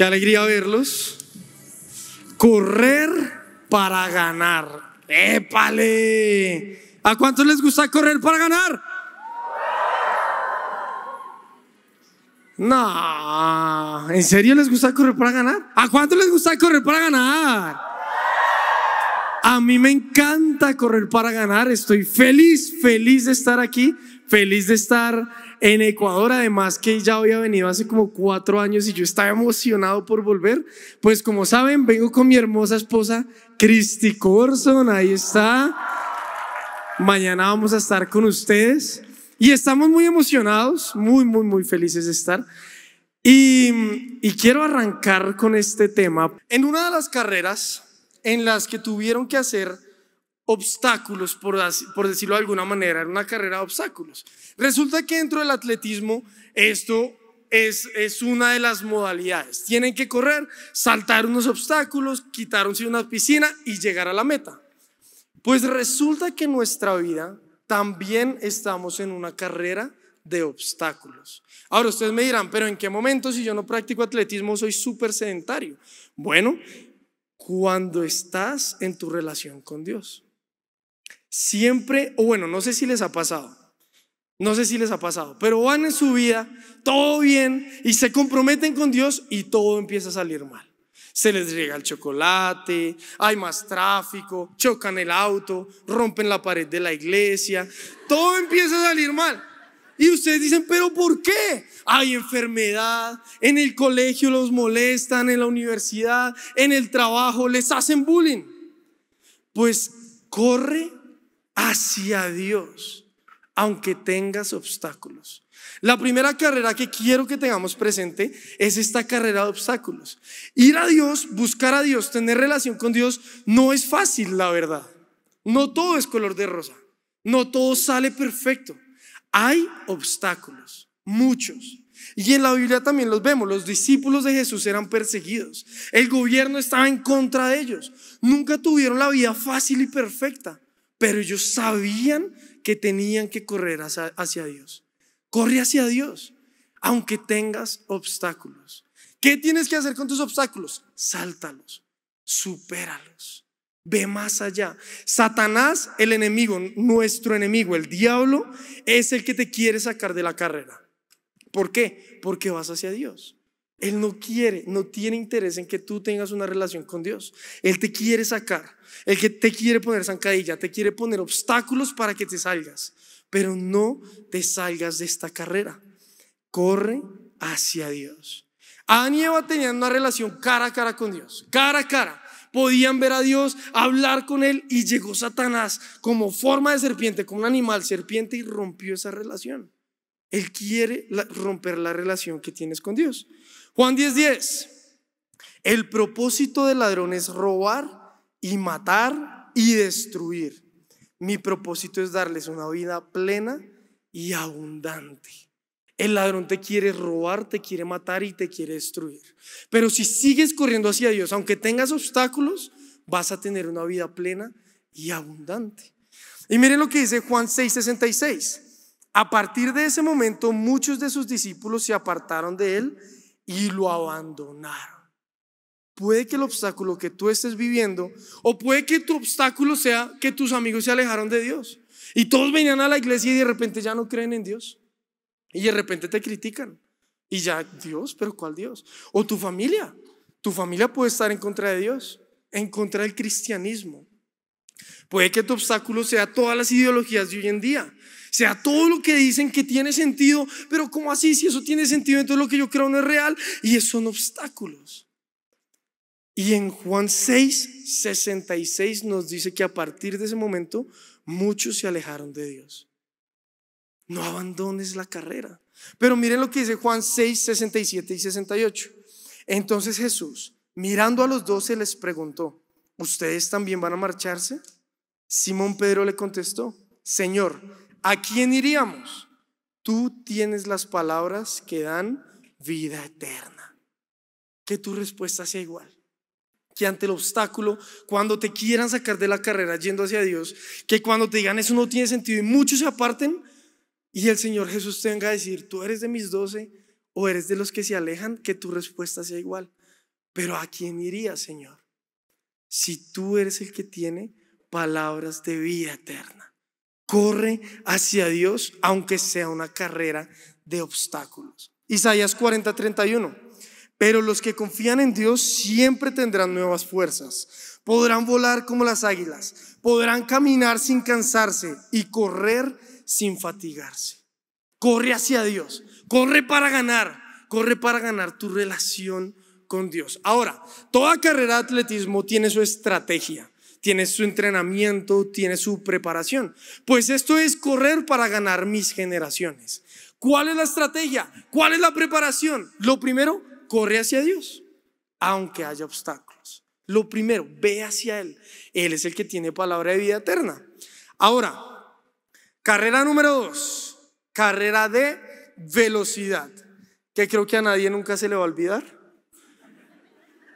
Qué alegría verlos. Correr para ganar. ¡Épale! ¿A cuántos les gusta correr para ganar? No, ¿en serio les gusta correr para ganar? ¿A cuántos les gusta correr para ganar? A mí me encanta correr para ganar, estoy feliz, feliz de estar aquí, feliz de estar en Ecuador, además que ya había venido hace como cuatro años y yo estaba emocionado por volver. Pues como saben, vengo con mi hermosa esposa, Christy Corson, ahí está. Mañana vamos a estar con ustedes y estamos muy emocionados, muy, muy, muy felices de estar. Y, y quiero arrancar con este tema. En una de las carreras en las que tuvieron que hacer obstáculos, por, decirlo de alguna manera, era una carrera de obstáculos. Resulta que dentro del atletismo esto es, es, una de las modalidades. Tienen que correr, saltar unos obstáculos, quitarse una piscina y llegar a la meta. Pues resulta que en nuestra vida también estamos en una carrera de obstáculos. Ahora ustedes me dirán, pero ¿en qué momento si yo no practico atletismo soy súper sedentario? Bueno, cuando estás en tu relación con Dios. Siempre, o bueno, no sé si les ha pasado, no sé si les ha pasado, pero van en su vida, todo bien, y se comprometen con Dios y todo empieza a salir mal. Se les llega el chocolate, hay más tráfico, chocan el auto, rompen la pared de la iglesia, todo empieza a salir mal. Y ustedes dicen, pero ¿por qué? Hay enfermedad, en el colegio los molestan, en la universidad, en el trabajo les hacen bullying. Pues corre hacia Dios, aunque tengas obstáculos. La primera carrera que quiero que tengamos presente es esta carrera de obstáculos. Ir a Dios, buscar a Dios, tener relación con Dios, no es fácil, la verdad. No todo es color de rosa, no todo sale perfecto. Hay obstáculos, muchos. Y en la Biblia también los vemos, los discípulos de Jesús eran perseguidos, el gobierno estaba en contra de ellos, nunca tuvieron la vida fácil y perfecta pero ellos sabían que tenían que correr hacia, Dios. Corre hacia Dios, aunque tengas obstáculos. ¿Qué tienes que hacer con tus obstáculos? Sáltalos, supéralos, ve más allá. Satanás, el enemigo, nuestro enemigo, el diablo, es el que te quiere sacar de la carrera. ¿Por qué? Porque vas hacia Dios. Él no quiere, no tiene interés en que tú tengas una relación con Dios. Él te quiere sacar, Él que te quiere poner zancadilla, te quiere poner obstáculos para que te salgas, pero no te salgas de esta carrera. Corre hacia Dios. Adán y Eva tenían una relación cara a cara con Dios, cara a cara. Podían ver a Dios, hablar con Él y llegó Satanás como forma de serpiente, como un animal serpiente y rompió esa relación. Él quiere romper la relación que tienes con Dios. Juan 10:10. El propósito del ladrón es robar y matar y destruir. Mi propósito es darles una vida plena y abundante. El ladrón te quiere robar, te quiere matar y te quiere destruir. Pero si sigues corriendo hacia Dios, aunque tengas obstáculos, vas a tener una vida plena y abundante. Y miren lo que dice Juan 6:66. A partir de ese momento muchos de sus discípulos se apartaron de él y lo abandonaron. Puede que el obstáculo que tú estés viviendo, o puede que tu obstáculo sea que tus amigos se alejaron de Dios. Y todos venían a la iglesia y de repente ya no creen en Dios. Y de repente te critican. Y ya, Dios, pero ¿cuál Dios? O tu familia. Tu familia puede estar en contra de Dios, en contra del cristianismo. Puede que tu obstáculo sea todas las ideologías de hoy en día sea todo lo que dicen que tiene sentido, pero ¿cómo así? Si eso tiene sentido, entonces lo que yo creo no es real y son obstáculos. Y en Juan 6, 66 nos dice que a partir de ese momento muchos se alejaron de Dios. No abandones la carrera. Pero miren lo que dice Juan 6, 67 y 68. Entonces Jesús, mirando a los doce, les preguntó, ¿ustedes también van a marcharse? Simón Pedro le contestó, Señor, ¿a quién iríamos? Tú tienes las palabras que dan vida eterna. Que tu respuesta sea igual. Que ante el obstáculo, cuando te quieran sacar de la carrera yendo hacia Dios, que cuando te digan eso no tiene sentido y muchos se aparten y el Señor Jesús tenga a decir, tú eres de mis doce o eres de los que se alejan, que tu respuesta sea igual. Pero ¿a quién irías, Señor? Si tú eres el que tiene palabras de vida eterna corre hacia Dios, aunque sea una carrera de obstáculos. Isaías 40, 31. Pero los que confían en Dios siempre tendrán nuevas fuerzas, podrán volar como las águilas, podrán caminar sin cansarse y correr sin fatigarse. Corre hacia Dios, corre para ganar, corre para ganar tu relación con Dios. Ahora, toda carrera de atletismo tiene su estrategia tiene su entrenamiento, tiene su preparación. Pues esto es correr para ganar mis generaciones. ¿Cuál es la estrategia? ¿Cuál es la preparación? Lo primero, corre hacia Dios, aunque haya obstáculos. Lo primero, ve hacia Él. Él es el que tiene palabra de vida eterna. Ahora, carrera número dos, carrera de velocidad, que creo que a nadie nunca se le va a olvidar.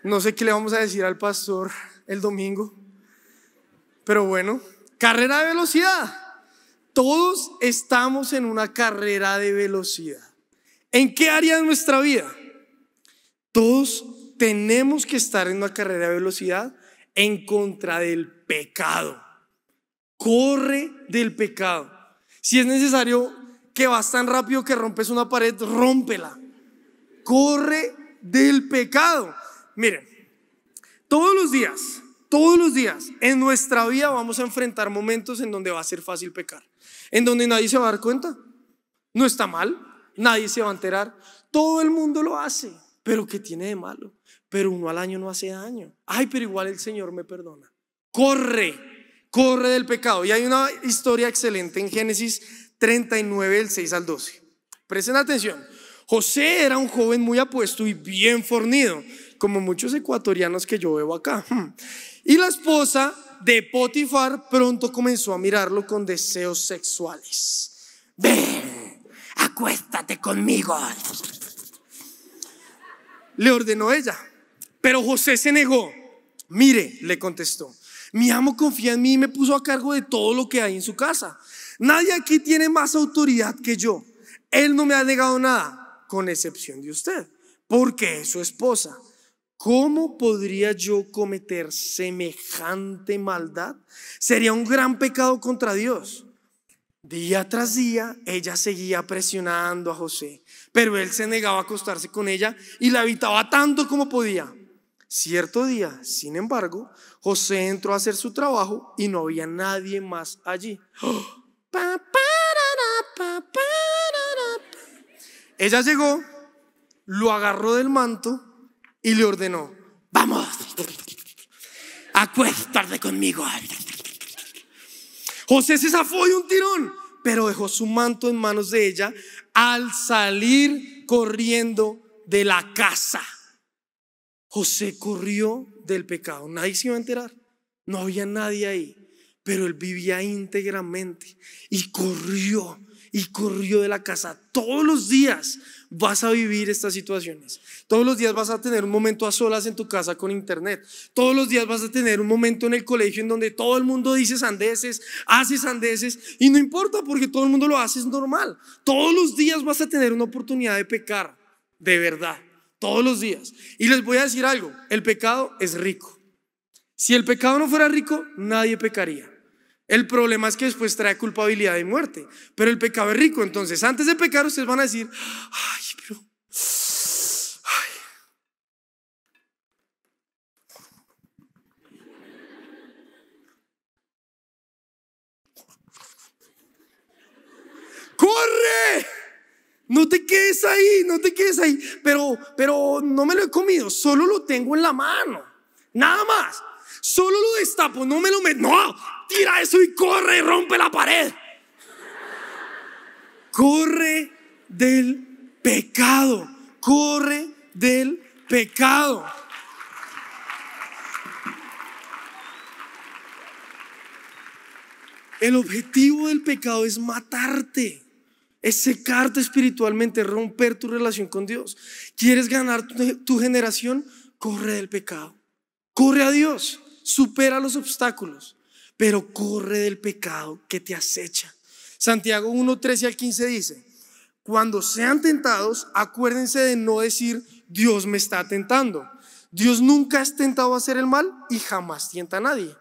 No sé qué le vamos a decir al pastor el domingo. Pero bueno, carrera de velocidad. Todos estamos en una carrera de velocidad. ¿En qué área de nuestra vida? Todos tenemos que estar en una carrera de velocidad en contra del pecado. Corre del pecado. Si es necesario que vas tan rápido que rompes una pared, rómpela. Corre del pecado. Miren, todos los días todos los días en nuestra vida vamos a enfrentar momentos en donde va a ser fácil pecar, en donde nadie se va a dar cuenta. No está mal, nadie se va a enterar. Todo el mundo lo hace, pero ¿qué tiene de malo? Pero uno al año no hace daño. Ay, pero igual el Señor me perdona. Corre, corre del pecado. Y hay una historia excelente en Génesis 39, el 6 al 12. Presten atención. José era un joven muy apuesto y bien fornido, como muchos ecuatorianos que yo veo acá. Y la esposa de Potifar pronto comenzó a mirarlo con deseos sexuales. Ven, acuéstate conmigo. Le ordenó ella, pero José se negó. Mire, le contestó, mi amo confía en mí y me puso a cargo de todo lo que hay en su casa. Nadie aquí tiene más autoridad que yo. Él no me ha negado nada, con excepción de usted, porque es su esposa. ¿Cómo podría yo cometer semejante maldad? Sería un gran pecado contra Dios. Día tras día ella seguía presionando a José, pero él se negaba a acostarse con ella y la evitaba tanto como podía. Cierto día, sin embargo, José entró a hacer su trabajo y no había nadie más allí. Ella llegó, lo agarró del manto y le ordenó, vamos, acuéstate conmigo. José se zafó de un tirón, pero dejó su manto en manos de ella al salir corriendo de la casa. José corrió del pecado, nadie se iba a enterar, no había nadie ahí, pero él vivía íntegramente y corrió y corrió de la casa todos los días vas a vivir estas situaciones. Todos los días vas a tener un momento a solas en tu casa con internet. Todos los días vas a tener un momento en el colegio en donde todo el mundo dice sandeces, hace sandeces y no importa porque todo el mundo lo hace, es normal. Todos los días vas a tener una oportunidad de pecar, de verdad, todos los días. Y les voy a decir algo, el pecado es rico. Si el pecado no fuera rico, nadie pecaría. El problema es que después trae culpabilidad y muerte. Pero el pecado es rico. Entonces, antes de pecar, ustedes van a decir, ay, pero... ¡Corre! No te quedes ahí, no te quedes ahí. Pero, pero no me lo he comido, solo lo tengo en la mano. Nada más. Solo lo destapo, no me lo meto. No, tira eso y corre, Y rompe la pared. Corre del pecado, corre del pecado. El objetivo del pecado es matarte, es secarte espiritualmente, romper tu relación con Dios. ¿Quieres ganar tu generación? Corre del pecado, corre a Dios supera los obstáculos, pero corre del pecado que te acecha. Santiago 1, 13 al 15 dice, cuando sean tentados, acuérdense de no decir, Dios me está tentando. Dios nunca es tentado a hacer el mal y jamás tienta a nadie.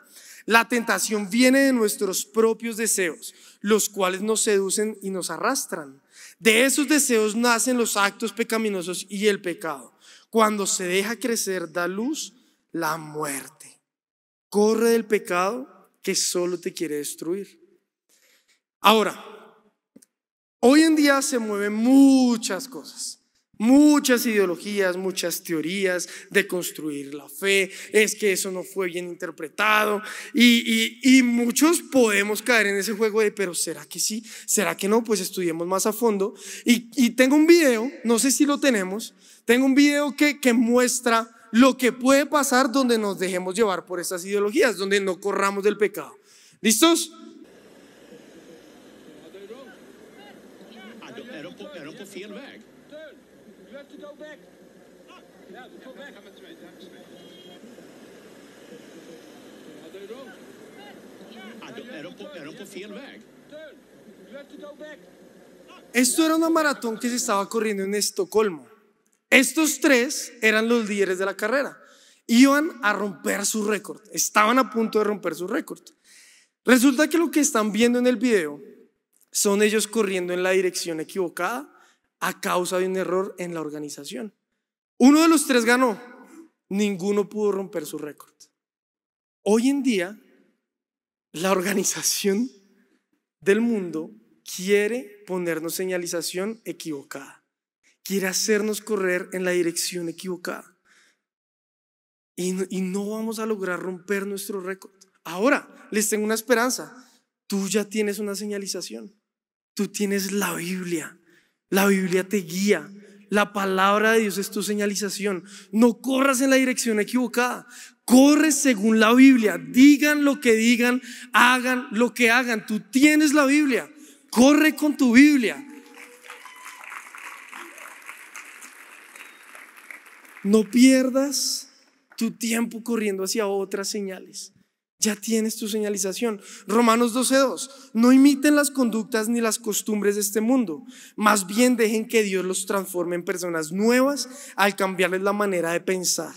La tentación viene de nuestros propios deseos, los cuales nos seducen y nos arrastran. De esos deseos nacen los actos pecaminosos y el pecado. Cuando se deja crecer, da luz la muerte. Corre del pecado que solo te quiere destruir. Ahora, hoy en día se mueven muchas cosas. Muchas ideologías, muchas teorías de construir la fe, es que eso no fue bien interpretado y, muchos podemos caer en ese juego de, pero ¿será que sí? ¿Será que no? Pues estudiemos más a fondo. Y, tengo un video, no sé si lo tenemos, tengo un video que muestra lo que puede pasar donde nos dejemos llevar por esas ideologías, donde no corramos del pecado. ¿Listos? Esto era una maratón que se estaba corriendo en Estocolmo. Estos tres eran los líderes de la carrera. Iban a romper su récord. Estaban a punto de romper su récord. Resulta que lo que están viendo en el video son ellos corriendo en la dirección equivocada a causa de un error en la organización. Uno de los tres ganó. Ninguno pudo romper su récord. Hoy en día, la organización del mundo quiere ponernos señalización equivocada quiere hacernos correr en la dirección equivocada. Y no, vamos a lograr romper nuestro récord. Ahora, les tengo una esperanza. Tú ya tienes una señalización. Tú tienes la Biblia. La Biblia te guía. La palabra de Dios es tu señalización. No corras en la dirección equivocada. Corre según la Biblia. Digan lo que digan, hagan lo que hagan. Tú tienes la Biblia. Corre con tu Biblia. No pierdas tu tiempo corriendo hacia otras señales. Ya tienes tu señalización. Romanos 12:2. No imiten las conductas ni las costumbres de este mundo. Más bien dejen que Dios los transforme en personas nuevas al cambiarles la manera de pensar.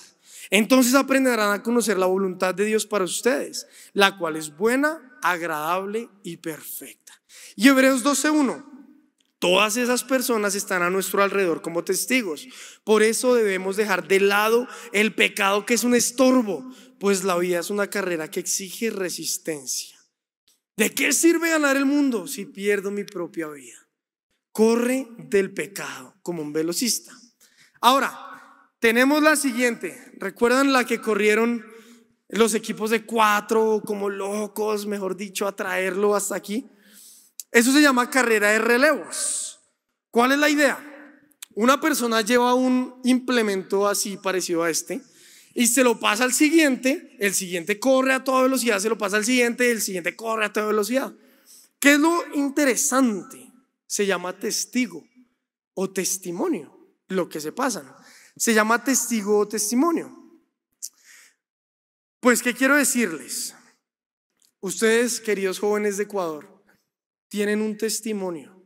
Entonces aprenderán a conocer la voluntad de Dios para ustedes, la cual es buena, agradable y perfecta. Y Hebreos 12:1. Todas esas personas están a nuestro alrededor como testigos. Por eso debemos dejar de lado el pecado que es un estorbo, pues la vida es una carrera que exige resistencia. ¿De qué sirve ganar el mundo si pierdo mi propia vida? Corre del pecado como un velocista. Ahora, tenemos la siguiente. ¿Recuerdan la que corrieron los equipos de cuatro como locos, mejor dicho, a traerlo hasta aquí? Eso se llama carrera de relevos. ¿Cuál es la idea? Una persona lleva un implemento así parecido a este y se lo pasa al siguiente, el siguiente corre a toda velocidad, se lo pasa al siguiente, el siguiente corre a toda velocidad. ¿Qué es lo interesante? Se llama testigo o testimonio, lo que se pasa Se llama testigo o testimonio. Pues, ¿qué quiero decirles? Ustedes, queridos jóvenes de Ecuador, tienen un testimonio,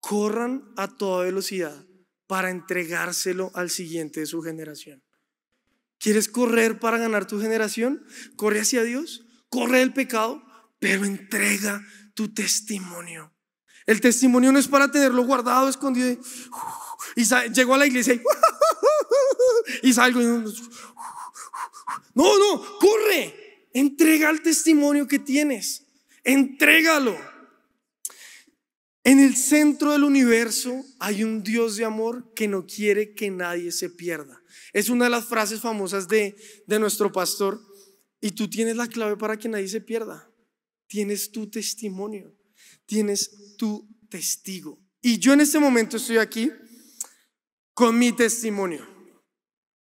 corran a toda velocidad para entregárselo al siguiente de su generación. ¿Quieres correr para ganar tu generación? Corre hacia Dios, corre del pecado, pero entrega tu testimonio. El testimonio no es para tenerlo guardado, escondido. Y, llego a la iglesia y, salgo. no, no, corre. Entrega el testimonio que tienes. Entrégalo. En el centro del universo hay un Dios de amor que no quiere que nadie se pierda. Es una de las frases famosas de, nuestro pastor. Y tú tienes la clave para que nadie se pierda. Tienes tu testimonio. Tienes tu testigo. Y yo en este momento estoy aquí con mi testimonio.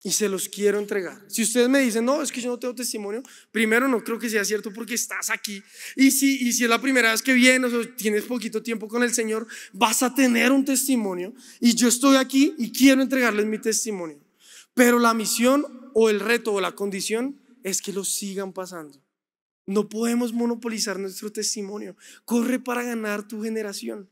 Y se los quiero entregar. Si ustedes me dicen, no, es que yo no tengo testimonio, primero no creo que sea cierto porque estás aquí. Y si, y si es la primera vez que vienes o tienes poquito tiempo con el Señor, vas a tener un testimonio. Y yo estoy aquí y quiero entregarles mi testimonio. Pero la misión o el reto o la condición es que lo sigan pasando. No podemos monopolizar nuestro testimonio. Corre para ganar tu generación.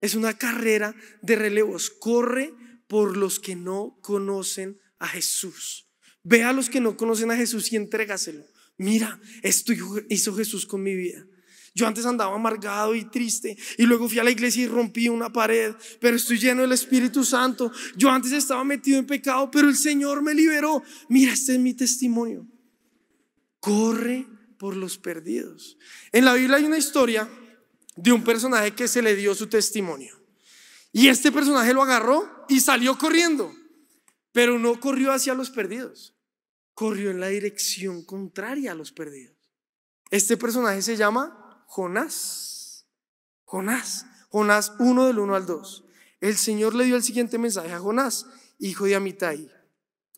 Es una carrera de relevos. Corre por los que no conocen a Jesús. Ve a los que no conocen a Jesús y entrégaselo. Mira, esto hizo Jesús con mi vida. Yo antes andaba amargado y triste y luego fui a la iglesia y rompí una pared, pero estoy lleno del Espíritu Santo. Yo antes estaba metido en pecado, pero el Señor me liberó. Mira, este es mi testimonio. Corre por los perdidos. En la Biblia hay una historia de un personaje que se le dio su testimonio. Y este personaje lo agarró y salió corriendo. Pero no corrió hacia los perdidos, corrió en la dirección contraria a los perdidos. Este personaje se llama Jonás. Jonás. Jonás 1 del 1 al 2. El Señor le dio el siguiente mensaje a Jonás, hijo de Amitai.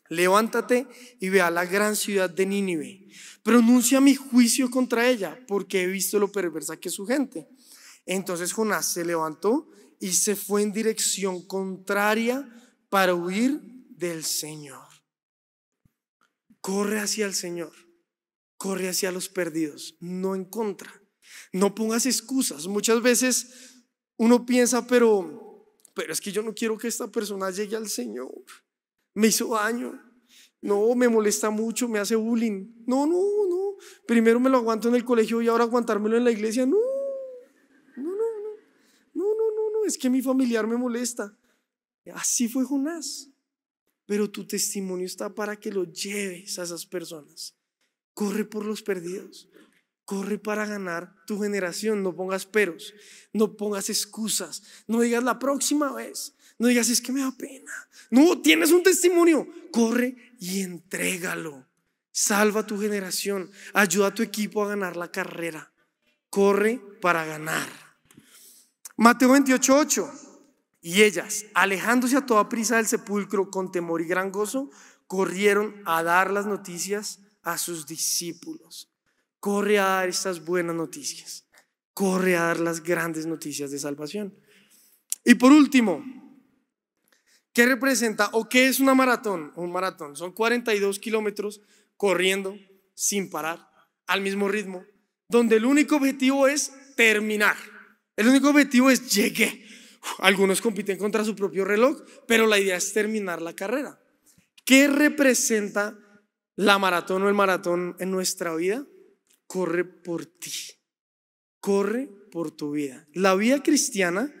Levántate y ve a la gran ciudad de Nínive. Pronuncia mi juicio contra ella, porque he visto lo perversa que es su gente. Entonces Jonás se levantó y se fue en dirección contraria para huir del Señor. Corre hacia el Señor, corre hacia los perdidos, no en contra. No pongas excusas. Muchas veces uno piensa, pero, pero es que yo no quiero que esta persona llegue al Señor. Me hizo daño. No, me molesta mucho, me hace bullying. No, no, no. Primero me lo aguanto en el colegio y ahora aguantármelo en la iglesia. no, no, no. No, no, no, no. Es que mi familiar me molesta. Así fue Jonás pero tu testimonio está para que lo lleves a esas personas. Corre por los perdidos. Corre para ganar tu generación. No pongas peros, no pongas excusas, no digas la próxima vez, no digas es que me da pena. No, tienes un testimonio. Corre y entrégalo. Salva tu generación. Ayuda a tu equipo a ganar la carrera. Corre para ganar. Mateo 28, 8. Y ellas, alejándose a toda prisa del sepulcro con temor y gran gozo, corrieron a dar las noticias a sus discípulos. Corre a dar estas buenas noticias. Corre a dar las grandes noticias de salvación. Y por último, ¿qué representa o qué es una maratón? Un maratón son 42 kilómetros corriendo sin parar, al mismo ritmo, donde el único objetivo es terminar. El único objetivo es llegué. Algunos compiten contra su propio reloj, pero la idea es terminar la carrera. ¿Qué representa la maratón o el maratón en nuestra vida? Corre por ti. Corre por tu vida. La vida cristiana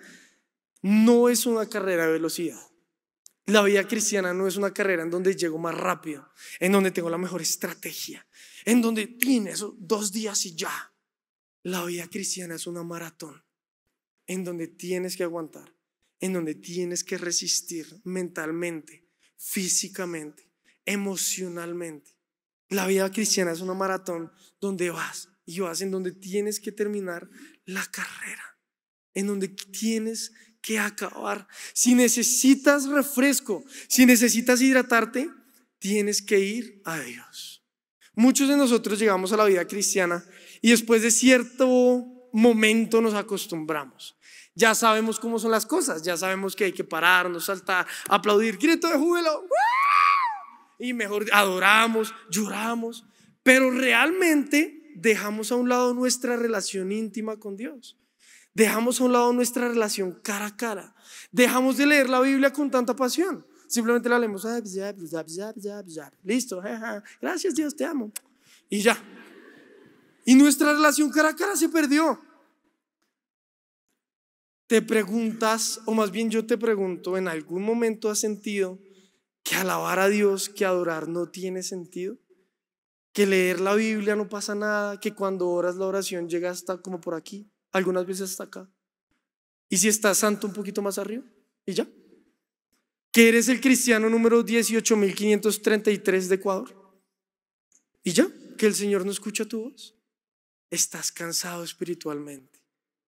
no es una carrera de velocidad. La vida cristiana no es una carrera en donde llego más rápido, en donde tengo la mejor estrategia, en donde tienes dos días y ya. La vida cristiana es una maratón en donde tienes que aguantar, en donde tienes que resistir mentalmente, físicamente, emocionalmente. La vida cristiana es una maratón donde vas y vas, en donde tienes que terminar la carrera, en donde tienes que acabar. Si necesitas refresco, si necesitas hidratarte, tienes que ir a Dios. Muchos de nosotros llegamos a la vida cristiana y después de cierto momento nos acostumbramos ya sabemos cómo son las cosas, ya sabemos que hay que pararnos, saltar, aplaudir, grito de júbilo, y mejor adoramos, lloramos, pero realmente dejamos a un lado nuestra relación íntima con Dios. Dejamos a un lado nuestra relación cara a cara. Dejamos de leer la Biblia con tanta pasión. Simplemente la leemos. Listo. Gracias Dios, te amo. Y ya. Y nuestra relación cara a cara se perdió te preguntas, o más bien yo te pregunto, ¿en algún momento has sentido que alabar a Dios, que adorar no tiene sentido? Que leer la Biblia no pasa nada, que cuando oras la oración llega hasta como por aquí, algunas veces hasta acá. ¿Y si estás santo un poquito más arriba? ¿Y ya? Que eres el cristiano número 18.533 de Ecuador. ¿Y ya? Que el Señor no escucha tu voz. Estás cansado espiritualmente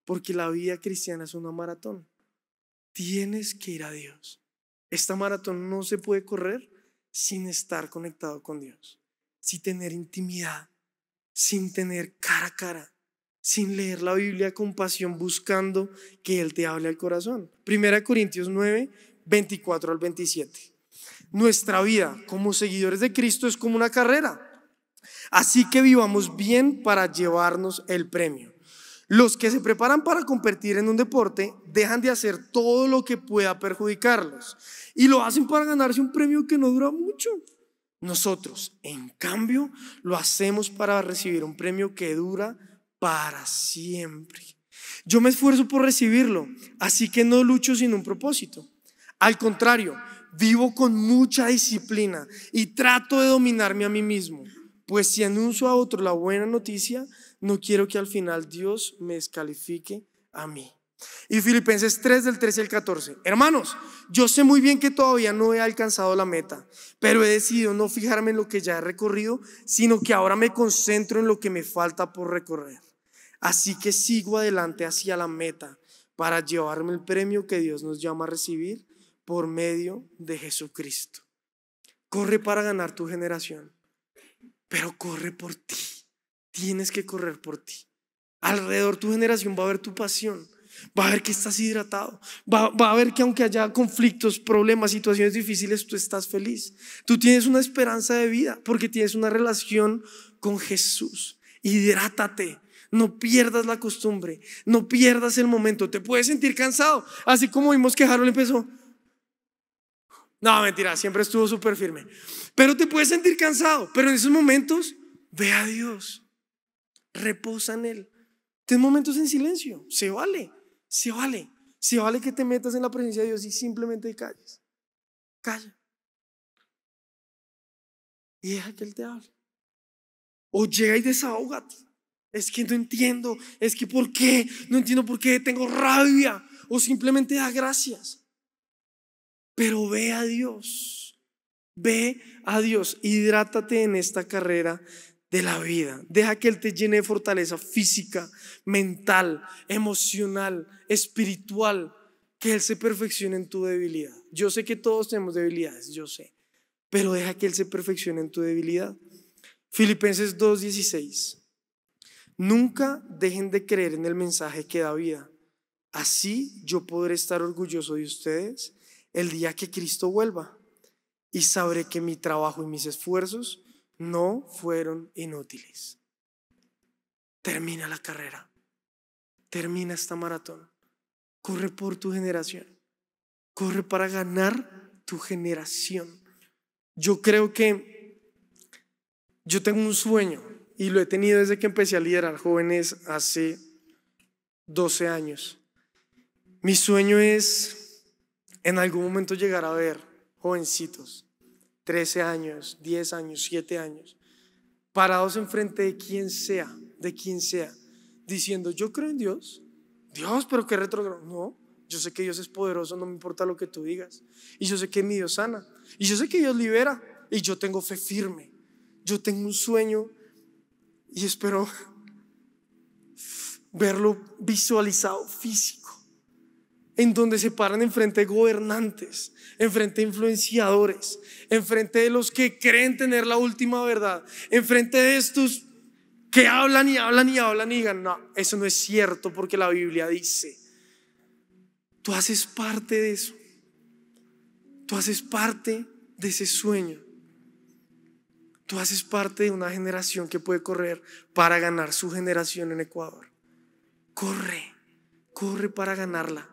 porque la vida cristiana es una maratón. Tienes que ir a Dios. Esta maratón no se puede correr sin estar conectado con Dios, sin tener intimidad, sin tener cara a cara, sin leer la Biblia con pasión buscando que Él te hable al corazón. Primera Corintios 9, 24 al 27. Nuestra vida como seguidores de Cristo es como una carrera. Así que vivamos bien para llevarnos el premio. Los que se preparan para competir en un deporte dejan de hacer todo lo que pueda perjudicarlos y lo hacen para ganarse un premio que no dura mucho. Nosotros, en cambio, lo hacemos para recibir un premio que dura para siempre. Yo me esfuerzo por recibirlo, así que no lucho sin un propósito. Al contrario, vivo con mucha disciplina y trato de dominarme a mí mismo. Pues si anuncio a otro la buena noticia, no quiero que al final Dios me descalifique a mí. Y Filipenses 3 del 13 al 14. Hermanos, yo sé muy bien que todavía no he alcanzado la meta, pero he decidido no fijarme en lo que ya he recorrido, sino que ahora me concentro en lo que me falta por recorrer. Así que sigo adelante hacia la meta para llevarme el premio que Dios nos llama a recibir por medio de Jesucristo. Corre para ganar tu generación pero corre por ti. Tienes que correr por ti. Alrededor tu generación va a ver tu pasión, va a ver que estás hidratado, va, va a ver que aunque haya conflictos, problemas, situaciones difíciles, tú estás feliz. Tú tienes una esperanza de vida porque tienes una relación con Jesús. Hidrátate, no pierdas la costumbre, no pierdas el momento. Te puedes sentir cansado, así como vimos que Harold empezó. No, mentira, siempre estuvo súper firme. Pero te puedes sentir cansado, pero en esos momentos ve a Dios, reposa en Él. Ten momentos en silencio, se vale, se vale, se vale que te metas en la presencia de Dios y simplemente calles. Calla. Y deja que Él te hable. O llega y desahógate. Es que no entiendo, es que por qué, no entiendo por qué tengo rabia. O simplemente da gracias. Pero ve a Dios, ve a Dios, hidrátate en esta carrera de la vida. Deja que Él te llene de fortaleza física, mental, emocional, espiritual, que Él se perfeccione en tu debilidad. Yo sé que todos tenemos debilidades, yo sé, pero deja que Él se perfeccione en tu debilidad. Filipenses 2:16. Nunca dejen de creer en el mensaje que da vida. Así yo podré estar orgulloso de ustedes el día que Cristo vuelva y sabré que mi trabajo y mis esfuerzos no fueron inútiles. Termina la carrera, termina esta maratón, corre por tu generación, corre para ganar tu generación. Yo creo que yo tengo un sueño y lo he tenido desde que empecé a liderar jóvenes hace 12 años. Mi sueño es en algún momento llegar a ver jovencitos, 13 años, 10 años, 7 años, parados enfrente de quien sea, de quien sea, diciendo, yo creo en Dios. Dios, pero qué retrogrado. No, yo sé que Dios es poderoso, no me importa lo que tú digas. Y yo sé que mi Dios sana. Y yo sé que Dios libera. Y yo tengo fe firme. Yo tengo un sueño y espero verlo visualizado físico en donde se paran enfrente de gobernantes, enfrente de influenciadores, enfrente de los que creen tener la última verdad, enfrente de estos que hablan y hablan y hablan y digan, no, eso no es cierto porque la Biblia dice, tú haces parte de eso, tú haces parte de ese sueño, tú haces parte de una generación que puede correr para ganar su generación en Ecuador. Corre, corre para ganarla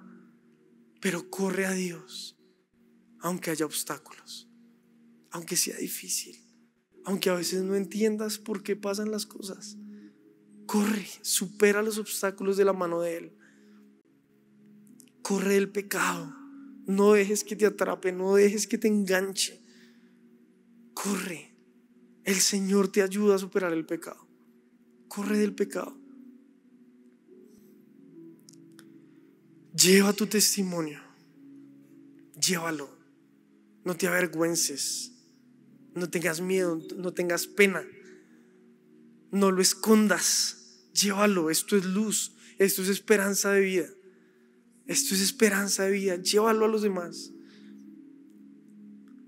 pero corre a Dios, aunque haya obstáculos, aunque sea difícil, aunque a veces no entiendas por qué pasan las cosas. Corre, supera los obstáculos de la mano de Él. Corre del pecado. No dejes que te atrape, no dejes que te enganche. Corre. El Señor te ayuda a superar el pecado. Corre del pecado. Lleva tu testimonio. Llévalo. No te avergüences. No tengas miedo, no tengas pena. No lo escondas. Llévalo. Esto es luz. Esto es esperanza de vida. Esto es esperanza de vida. Llévalo a los demás.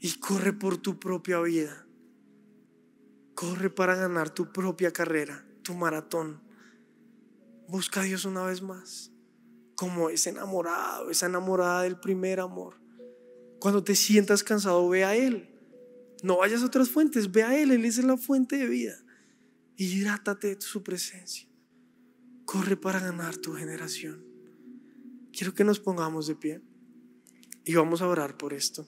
Y corre por tu propia vida. Corre para ganar tu propia carrera, tu maratón. Busca a Dios una vez más como ese enamorado, esa enamorada del primer amor. Cuando te sientas cansado, ve a Él. No vayas a otras fuentes, ve a Él. Él es la fuente de vida. Hidrátate de su presencia. Corre para ganar tu generación. Quiero que nos pongamos de pie y vamos a orar por esto.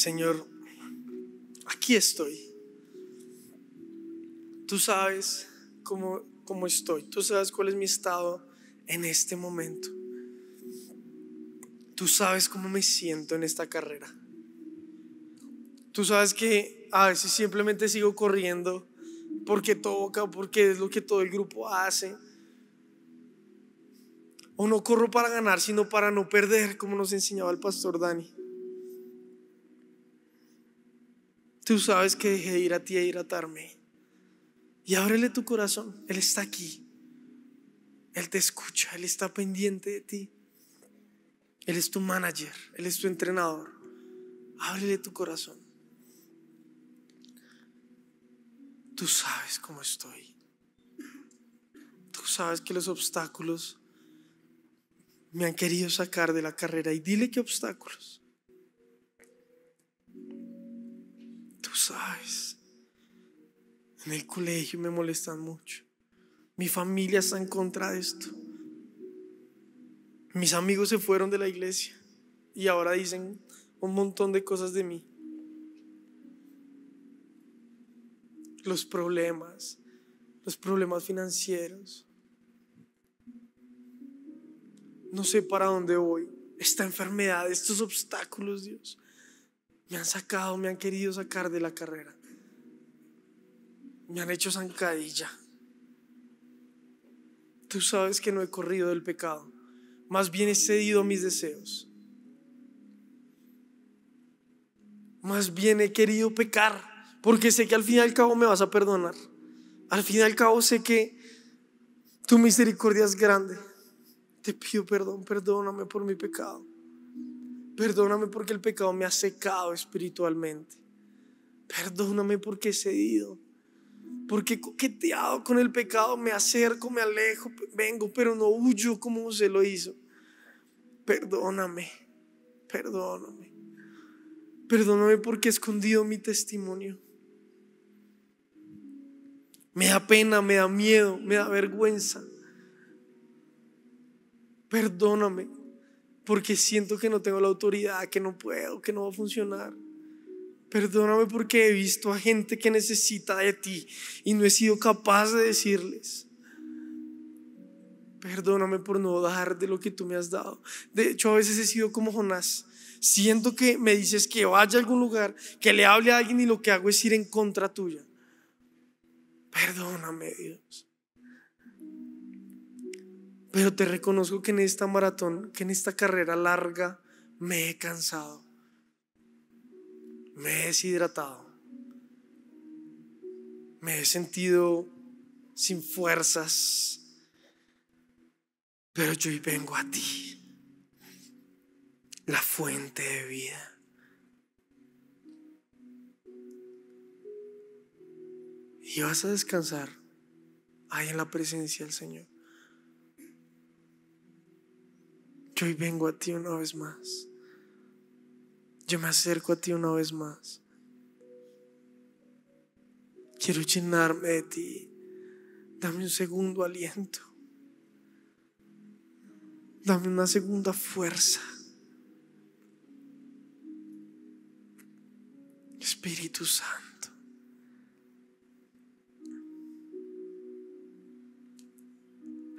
Señor, aquí estoy. Tú sabes cómo, cómo estoy, tú sabes cuál es mi estado en este momento. Tú sabes cómo me siento en esta carrera. Tú sabes que a veces simplemente sigo corriendo porque toca, porque es lo que todo el grupo hace. O no corro para ganar, sino para no perder, como nos enseñaba el pastor Dani. Tú sabes que dejé de ir a ti e ir a atarme. Y ábrele tu corazón. Él está aquí. Él te escucha. Él está pendiente de ti. Él es tu manager. Él es tu entrenador. Ábrele tu corazón. Tú sabes cómo estoy. Tú sabes que los obstáculos me han querido sacar de la carrera. Y dile qué obstáculos. sabes, en el colegio me molestan mucho. Mi familia está en contra de esto. Mis amigos se fueron de la iglesia y ahora dicen un montón de cosas de mí. Los problemas, los problemas financieros. No sé para dónde voy. Esta enfermedad, estos obstáculos, Dios. Me han sacado, me han querido sacar de la carrera. Me han hecho zancadilla. Tú sabes que no he corrido del pecado. Más bien he cedido mis deseos. Más bien he querido pecar. Porque sé que al fin y al cabo me vas a perdonar. Al fin y al cabo sé que tu misericordia es grande. Te pido perdón, perdóname por mi pecado. Perdóname porque el pecado me ha secado espiritualmente. Perdóname porque he cedido. Porque he coqueteado con el pecado. Me acerco, me alejo, vengo, pero no huyo como se lo hizo. Perdóname. Perdóname. Perdóname porque he escondido mi testimonio. Me da pena, me da miedo, me da vergüenza. Perdóname porque siento que no tengo la autoridad, que no puedo, que no va a funcionar. Perdóname porque he visto a gente que necesita de ti y no he sido capaz de decirles. Perdóname por no dar de lo que tú me has dado. De hecho, a veces he sido como Jonás. Siento que me dices que vaya a algún lugar, que le hable a alguien y lo que hago es ir en contra tuya. Perdóname, Dios. Pero te reconozco que en esta maratón, que en esta carrera larga, me he cansado. Me he deshidratado. Me he sentido sin fuerzas. Pero yo hoy vengo a ti, la fuente de vida. Y vas a descansar ahí en la presencia del Señor. Yo hoy vengo a ti una vez más. Yo me acerco a ti una vez más. Quiero llenarme de ti. Dame un segundo aliento. Dame una segunda fuerza. Espíritu Santo.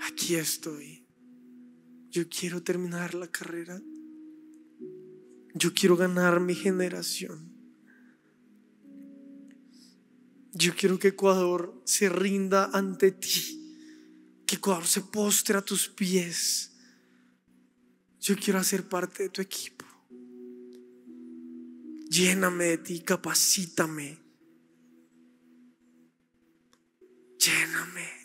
Aquí estoy yo quiero terminar la carrera. Yo quiero ganar mi generación. Yo quiero que Ecuador se rinda ante ti. Que Ecuador se postre a tus pies. Yo quiero hacer parte de tu equipo. Lléname de ti, capacítame. Lléname.